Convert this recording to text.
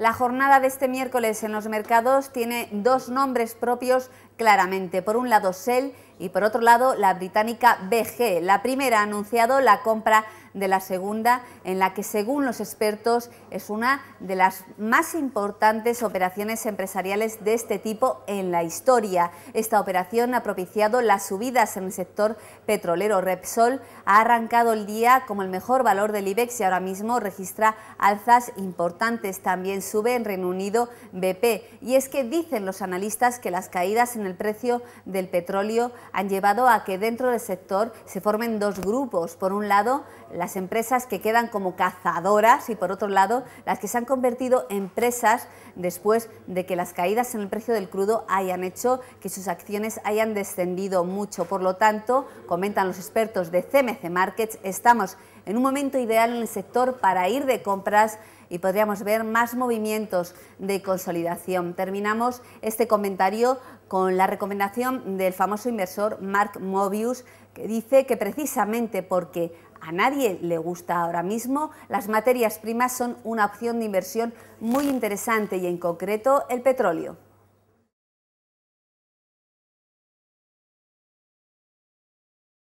La jornada de este miércoles en los mercados tiene dos nombres propios claramente. Por un lado, Shell y por otro lado la británica BG. La primera ha anunciado la compra de la segunda, en la que según los expertos es una de las más importantes operaciones empresariales de este tipo en la historia. Esta operación ha propiciado las subidas en el sector petrolero. Repsol ha arrancado el día como el mejor valor del IBEX y ahora mismo registra alzas importantes. También sube en Reino Unido BP. Y es que dicen los analistas que las caídas en el el precio del petróleo han llevado a que dentro del sector se formen dos grupos. Por un lado, las empresas que quedan como cazadoras y por otro lado, las que se han convertido en empresas después de que las caídas en el precio del crudo hayan hecho que sus acciones hayan descendido mucho. Por lo tanto, comentan los expertos de CMC Markets, estamos en un momento ideal en el sector para ir de compras y podríamos ver más movimientos de consolidación. Terminamos este comentario con la la recomendación del famoso inversor Mark Mobius, que dice que precisamente porque a nadie le gusta ahora mismo, las materias primas son una opción de inversión muy interesante y en concreto el petróleo.